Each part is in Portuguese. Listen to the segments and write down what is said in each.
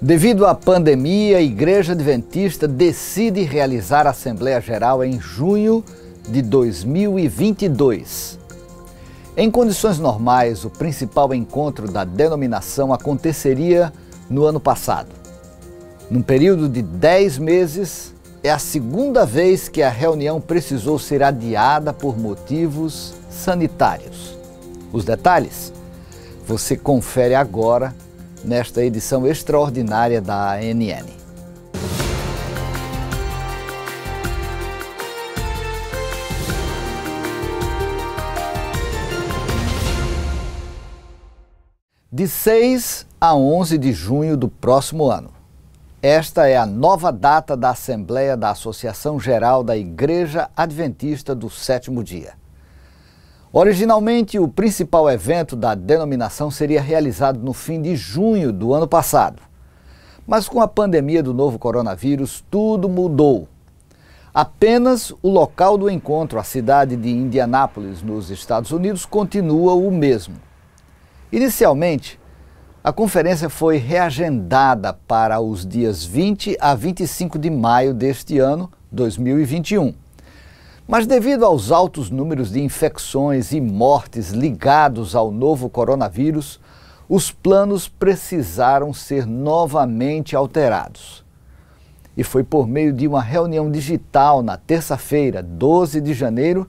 Devido à pandemia, a Igreja Adventista decide realizar a Assembleia Geral em junho de 2022. Em condições normais, o principal encontro da denominação aconteceria no ano passado. Num período de 10 meses, é a segunda vez que a reunião precisou ser adiada por motivos sanitários. Os detalhes você confere agora nesta edição extraordinária da ANN. de 6 a 11 de junho do próximo ano. Esta é a nova data da Assembleia da Associação Geral da Igreja Adventista do Sétimo Dia. Originalmente, o principal evento da denominação seria realizado no fim de junho do ano passado. Mas com a pandemia do novo coronavírus, tudo mudou. Apenas o local do encontro, a cidade de Indianápolis, nos Estados Unidos, continua o mesmo. Inicialmente, a conferência foi reagendada para os dias 20 a 25 de maio deste ano, 2021. Mas devido aos altos números de infecções e mortes ligados ao novo coronavírus, os planos precisaram ser novamente alterados. E foi por meio de uma reunião digital na terça-feira, 12 de janeiro,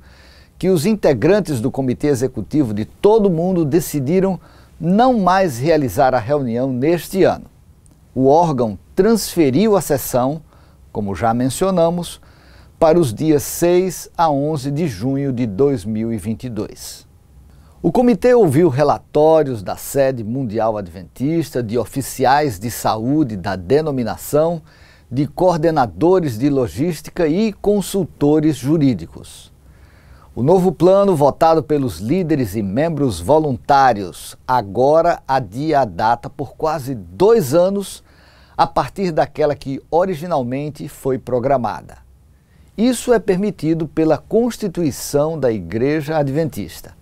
que os integrantes do comitê executivo de todo o mundo decidiram não mais realizar a reunião neste ano. O órgão transferiu a sessão, como já mencionamos, para os dias 6 a 11 de junho de 2022. O comitê ouviu relatórios da sede mundial adventista, de oficiais de saúde da denominação, de coordenadores de logística e consultores jurídicos. O novo plano, votado pelos líderes e membros voluntários, agora adia a data por quase dois anos a partir daquela que originalmente foi programada. Isso é permitido pela Constituição da Igreja Adventista.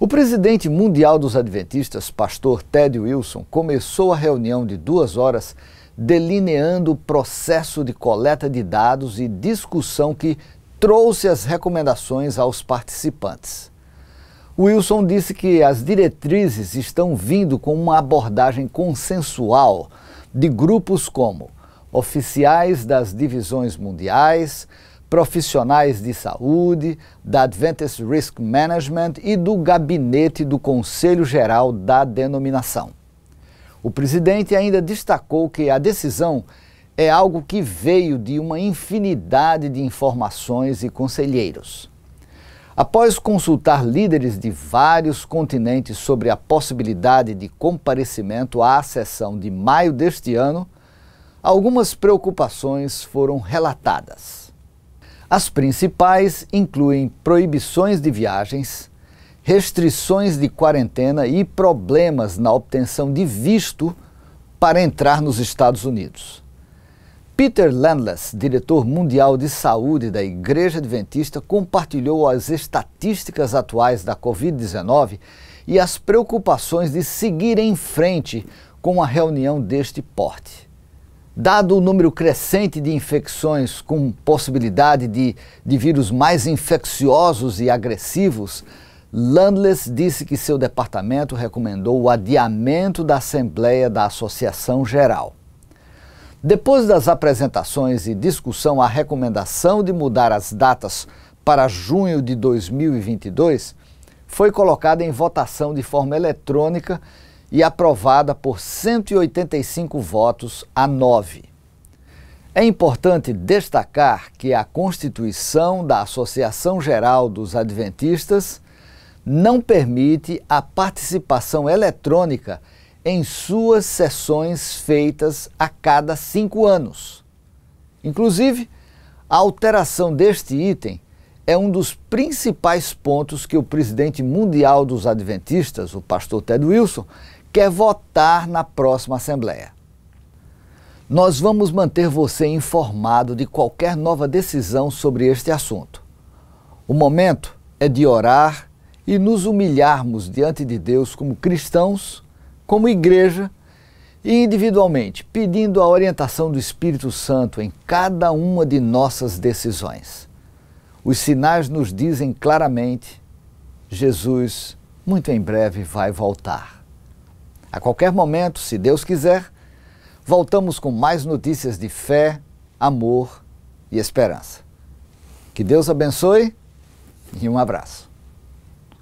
O presidente mundial dos Adventistas, pastor Ted Wilson, começou a reunião de duas horas delineando o processo de coleta de dados e discussão que trouxe as recomendações aos participantes. Wilson disse que as diretrizes estão vindo com uma abordagem consensual de grupos como oficiais das divisões mundiais, profissionais de saúde, da Adventist Risk Management e do gabinete do Conselho Geral da denominação. O presidente ainda destacou que a decisão é algo que veio de uma infinidade de informações e conselheiros. Após consultar líderes de vários continentes sobre a possibilidade de comparecimento à sessão de maio deste ano, algumas preocupações foram relatadas. As principais incluem proibições de viagens, restrições de quarentena e problemas na obtenção de visto para entrar nos Estados Unidos. Peter Landless, diretor mundial de saúde da Igreja Adventista, compartilhou as estatísticas atuais da Covid-19 e as preocupações de seguir em frente com a reunião deste porte. Dado o número crescente de infecções com possibilidade de, de vírus mais infecciosos e agressivos, Landless disse que seu departamento recomendou o adiamento da Assembleia da Associação Geral. Depois das apresentações e discussão, a recomendação de mudar as datas para junho de 2022 foi colocada em votação de forma eletrônica e aprovada por 185 votos a 9. É importante destacar que a Constituição da Associação Geral dos Adventistas não permite a participação eletrônica em suas sessões feitas a cada cinco anos. Inclusive, a alteração deste item é um dos principais pontos que o presidente mundial dos Adventistas, o pastor Ted Wilson, quer votar na próxima Assembleia. Nós vamos manter você informado de qualquer nova decisão sobre este assunto. O momento é de orar e nos humilharmos diante de Deus como cristãos, como igreja e individualmente, pedindo a orientação do Espírito Santo em cada uma de nossas decisões. Os sinais nos dizem claramente: Jesus muito em breve vai voltar. A qualquer momento, se Deus quiser, voltamos com mais notícias de fé, amor e esperança. Que Deus abençoe e um abraço.